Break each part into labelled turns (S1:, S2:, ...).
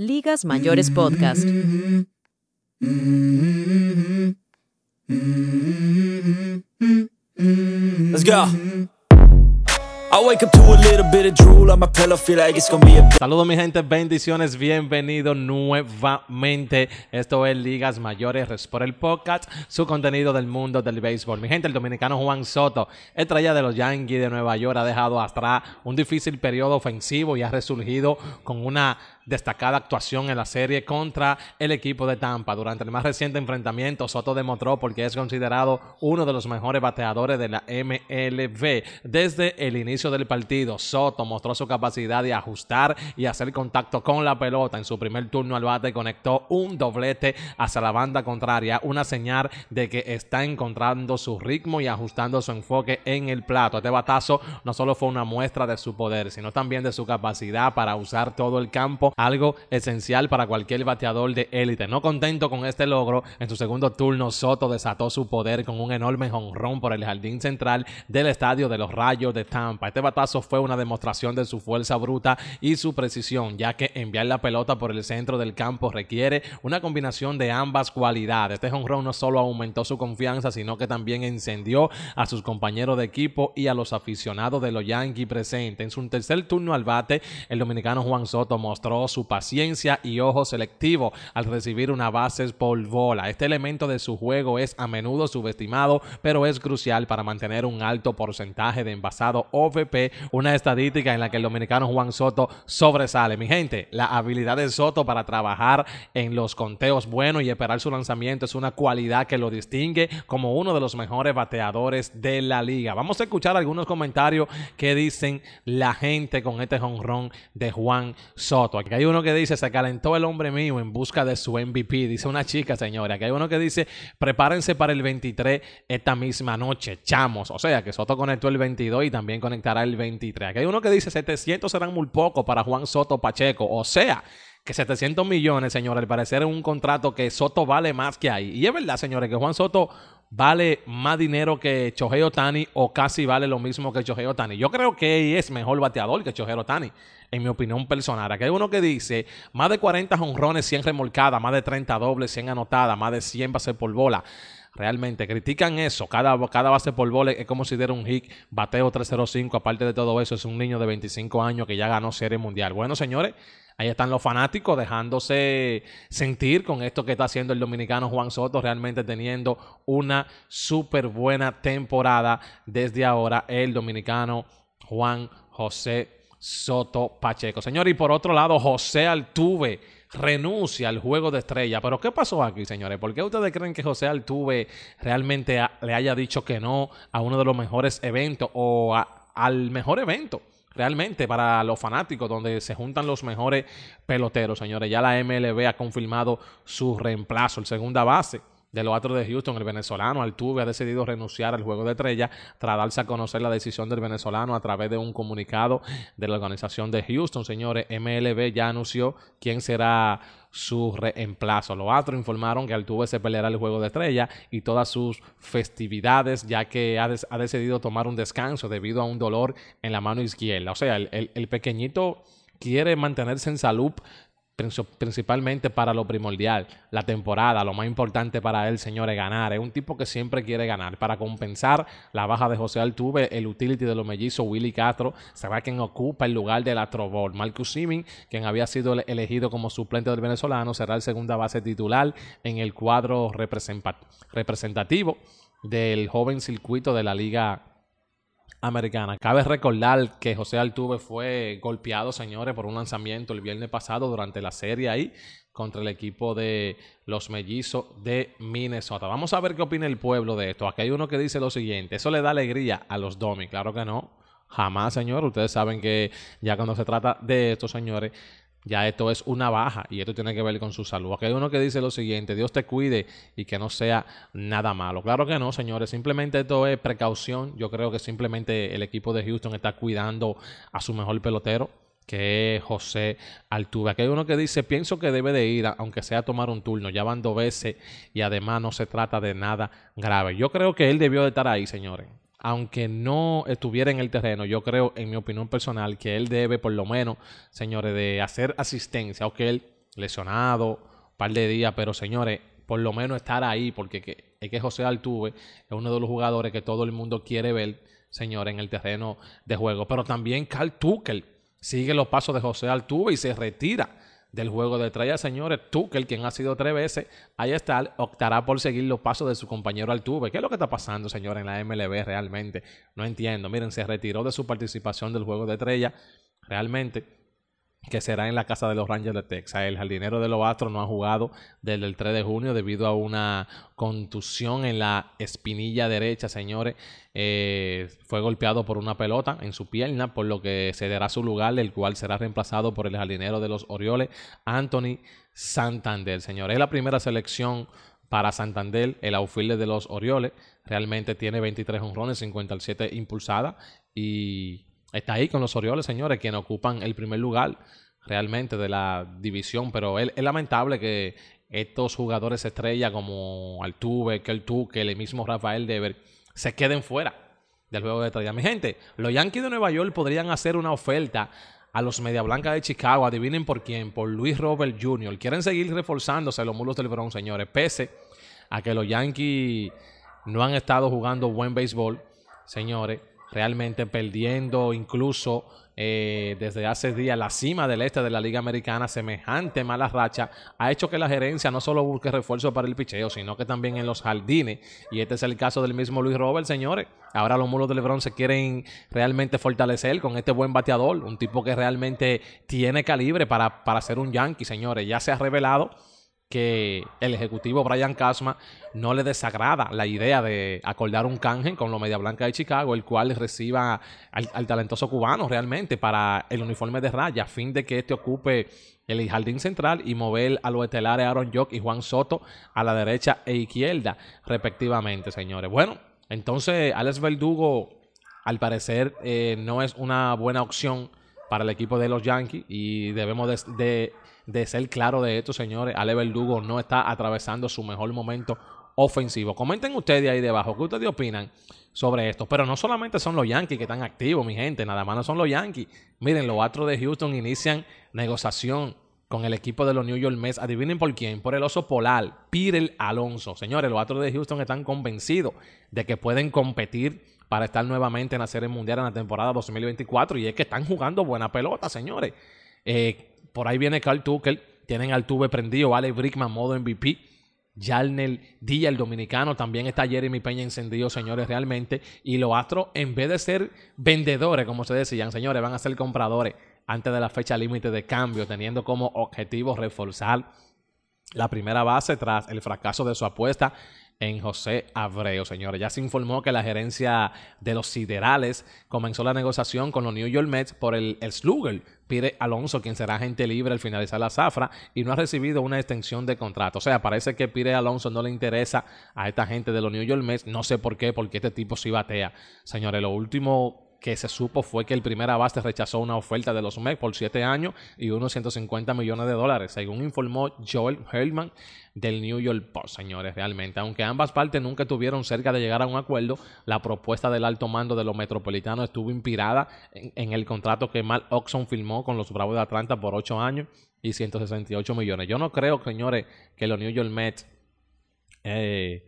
S1: Ligas Mayores Podcast. Let's Saludos mi gente, bendiciones, bienvenido nuevamente. Esto es Ligas Mayores por el podcast, su contenido del mundo del béisbol. Mi gente, el dominicano Juan Soto, estrella de los Yankees de Nueva York, ha dejado atrás un difícil periodo ofensivo y ha resurgido con una destacada actuación en la serie contra el equipo de Tampa. Durante el más reciente enfrentamiento, Soto demostró porque es considerado uno de los mejores bateadores de la MLB. Desde el inicio del partido, Soto mostró su capacidad de ajustar y hacer contacto con la pelota. En su primer turno al bate conectó un doblete hacia la banda contraria, una señal de que está encontrando su ritmo y ajustando su enfoque en el plato. Este batazo no solo fue una muestra de su poder, sino también de su capacidad para usar todo el campo algo esencial para cualquier bateador de élite. No contento con este logro, en su segundo turno Soto desató su poder con un enorme jonrón por el jardín central del estadio de los Rayos de Tampa. Este batazo fue una demostración de su fuerza bruta y su precisión, ya que enviar la pelota por el centro del campo requiere una combinación de ambas cualidades. Este jonrón no solo aumentó su confianza, sino que también encendió a sus compañeros de equipo y a los aficionados de los Yankees presentes. En su tercer turno al bate, el dominicano Juan Soto mostró su paciencia y ojo selectivo al recibir una base por bola. Este elemento de su juego es a menudo subestimado, pero es crucial para mantener un alto porcentaje de envasado OVP, una estadística en la que el dominicano Juan Soto sobresale. Mi gente, la habilidad de Soto para trabajar en los conteos buenos y esperar su lanzamiento es una cualidad que lo distingue como uno de los mejores bateadores de la liga. Vamos a escuchar algunos comentarios que dicen la gente con este jonrón de Juan Soto. Aquí hay uno que dice, se calentó el hombre mío en busca de su MVP. Dice una chica, señora. Aquí hay uno que dice, prepárense para el 23 esta misma noche, chamos. O sea, que Soto conectó el 22 y también conectará el 23. Aquí hay uno que dice, 700 serán muy poco para Juan Soto Pacheco. O sea, que 700 millones, señores, al parecer es un contrato que Soto vale más que ahí. Y es verdad, señores, que Juan Soto vale más dinero que Chojeo Tani o casi vale lo mismo que Chojeo Tani? Yo creo que es mejor bateador que Chohei Tani, en mi opinión personal. Aquí hay uno que dice, más de 40 honrones, 100 remolcadas, más de 30 dobles, 100 anotadas, más de 100 bases por bola. Realmente critican eso. Cada, cada base por voles es como si diera un hit, bateo 305. Aparte de todo eso, es un niño de 25 años que ya ganó Serie Mundial. Bueno, señores, ahí están los fanáticos dejándose sentir con esto que está haciendo el dominicano Juan Soto, realmente teniendo una súper buena temporada desde ahora el dominicano Juan José Soto Pacheco. Señor, y por otro lado, José Altuve renuncia al juego de estrella. Pero ¿qué pasó aquí, señores? ¿Por qué ustedes creen que José Altuve realmente le haya dicho que no a uno de los mejores eventos o al mejor evento? Realmente para los fanáticos, donde se juntan los mejores peloteros, señores. Ya la MLB ha confirmado su reemplazo, el segunda base de los Astros de Houston, el venezolano Altuve ha decidido renunciar al juego de estrella tras darse a conocer la decisión del venezolano a través de un comunicado de la organización de Houston. Señores, MLB ya anunció quién será su reemplazo. Los Astros informaron que Altuve se peleará el juego de estrella y todas sus festividades, ya que ha, decidido tomar un descanso debido a un dolor en la mano izquierda. O sea, el pequeñito quiere mantenerse en salud principalmente para lo primordial, la temporada, lo más importante para él, señores, es ganar. Es un tipo que siempre quiere ganar. Para compensar la baja de José Altuve, el utility de los mellizos, Willy Castro, será quien ocupa el lugar del Atrobol. Marcus Simin, quien había sido elegido como suplente del venezolano, será el segunda base titular en el cuadro representativo del joven circuito de la Liga Cabe recordar que José Altuve fue golpeado, señores, por un lanzamiento el viernes pasado durante la serie ahí contra el equipo de los mellizos de Minnesota. Vamos a ver qué opina el pueblo de esto. Aquí hay uno que dice lo siguiente, eso le da alegría a los domi, claro que no. Jamás, señor. Ustedes saben que ya cuando se trata de esto, señores, ya esto es una baja y esto tiene que ver con su salud. Aquí hay uno que dice lo siguiente, Dios te cuide y que no sea nada malo. Claro que no, señores, simplemente esto es precaución. Yo creo que simplemente el equipo de Houston está cuidando a su mejor pelotero que es José Altuve. Aquí hay uno que dice, pienso que debe de ir, aunque sea a tomar un turno, ya van dos veces y además no se trata de nada grave. Yo creo que él debió de estar ahí, señores aunque no estuviera en el terreno, yo creo, en mi opinión personal, que él debe, por lo menos, señores, de hacer asistencia, aunque él lesionado, un par de días, pero señores, por lo menos estar ahí, porque es que José Altuve es uno de los jugadores que todo el mundo quiere ver, señores, en el terreno de juego. Pero también Carl Tucker sigue los pasos de José Altuve y se retira del juego de estrella señores. el quien ha sido tres veces, ahí está, optará por seguir los pasos de su compañero Altuve. ¿Qué es lo que está pasando, señores, en la MLB realmente? No entiendo. Miren, se retiró de su participación del juego de estrella Realmente que será en la casa de los Rangers de Texas. El jardinero de los Astros no ha jugado desde el 3 de junio debido a una contusión en la espinilla derecha, señores. Eh, fue golpeado por una pelota en su pierna, por lo que cederá su lugar, el cual será reemplazado por el jardinero de los Orioles, Anthony Santander. Señores, es la primera selección para Santander, el outfielder de los Orioles. Realmente tiene 23 honrones, 57 impulsadas y Está ahí con los Orioles, señores, quienes ocupan el primer lugar realmente de la división, pero es, lamentable que estos jugadores estrella como Altuve, Keltu, que el mismo Rafael Dever, se queden fuera del juego de estrella. Mi gente, los Yankees de Nueva York podrían hacer una oferta a los Media Blanca de Chicago, adivinen por quién, por Luis Robert Jr. Quieren seguir reforzándose los mulos del Bronx, señores, pese a que los Yankees no han estado jugando buen béisbol, señores realmente perdiendo incluso eh, desde hace días la cima del este de la Liga Americana, semejante mala racha, ha hecho que la gerencia no solo busque refuerzo para el picheo, sino que también en los jardines. Y este es el caso del mismo Luis Robert, señores. Ahora los mulos de Lebron se quieren realmente fortalecer con este buen bateador, un tipo que realmente tiene calibre para, para ser un yankee, señores. Ya se ha revelado que el ejecutivo Brian Casma no le desagrada la idea de acordar un canje con los Media Blanca de Chicago, el cual reciba al, talentoso cubano realmente para el uniforme de raya, a fin de que este ocupe el jardín central y mover a los estelares Aaron Jock y Juan Soto a la derecha e izquierda, respectivamente, señores. Bueno, entonces Alex Verdugo, al parecer, eh, no es una buena opción para el equipo de los Yankees y debemos de, ser claros de esto, señores. Ale Verdugo no está atravesando su mejor momento ofensivo. Comenten ustedes ahí debajo qué ustedes opinan sobre esto. Pero no solamente son los Yankees que están activos, mi gente, nada más no son los Yankees. Miren, los Astros de Houston inician negociación con el equipo de los New York Mets. Adivinen por quién, por el oso polar, Pirel Alonso. Señores, los Astros de Houston están convencidos de que pueden competir para estar nuevamente en la Serie Mundial en la temporada 2024. Y es que están jugando buena pelota, señores. Eh, por ahí viene Carl Tucker. Tienen al Tuve prendido, vale Brickman, modo MVP. ...Yarnel Díaz, el dominicano, también está Jeremy Peña encendido, señores, realmente. Y los Astros, en vez de ser vendedores, como se decían, señores, van a ser compradores antes de la fecha límite de cambio, teniendo como objetivo reforzar la primera base tras el fracaso de su apuesta en José Abreu, señores. Ya se informó que la gerencia de los siderales comenzó la negociación con los New York Mets por el, Slugger, Pire Alonso, quien será agente libre al finalizar la zafra y no ha recibido una extensión de contrato. O sea, parece que Pire Alonso no le interesa a esta gente de los New York Mets. No sé por qué, porque este tipo sí batea. Señores, lo último que se supo fue que el primer abaste rechazó una oferta de los Mets por 7 años y unos 150 millones de dólares, según informó Joel Hellman del New York Post, señores, realmente. Aunque ambas partes nunca estuvieron cerca de llegar a un acuerdo, la propuesta del alto mando de los metropolitanos estuvo inspirada en, el contrato que Mal Oxon firmó con los Bravos de Atlanta por 8 años y 168 millones. Yo no creo, señores, que los New York Mets eh,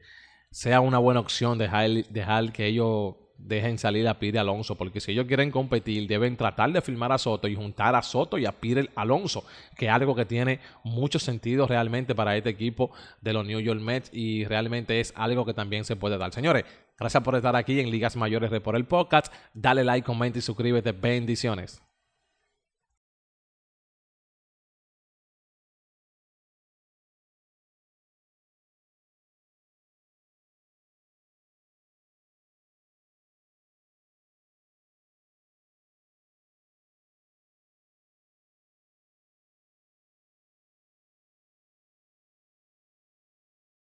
S1: sea una buena opción dejar, dejar que ellos dejen salir a Pire Alonso, porque si ellos quieren competir, deben tratar de firmar a Soto y juntar a Soto y a Pire Alonso, que es algo que tiene mucho sentido realmente para este equipo de los New York Mets y realmente es algo que también se puede dar. Señores, gracias por estar aquí en Ligas Mayores de por el podcast. Dale like, comenta y suscríbete. Bendiciones.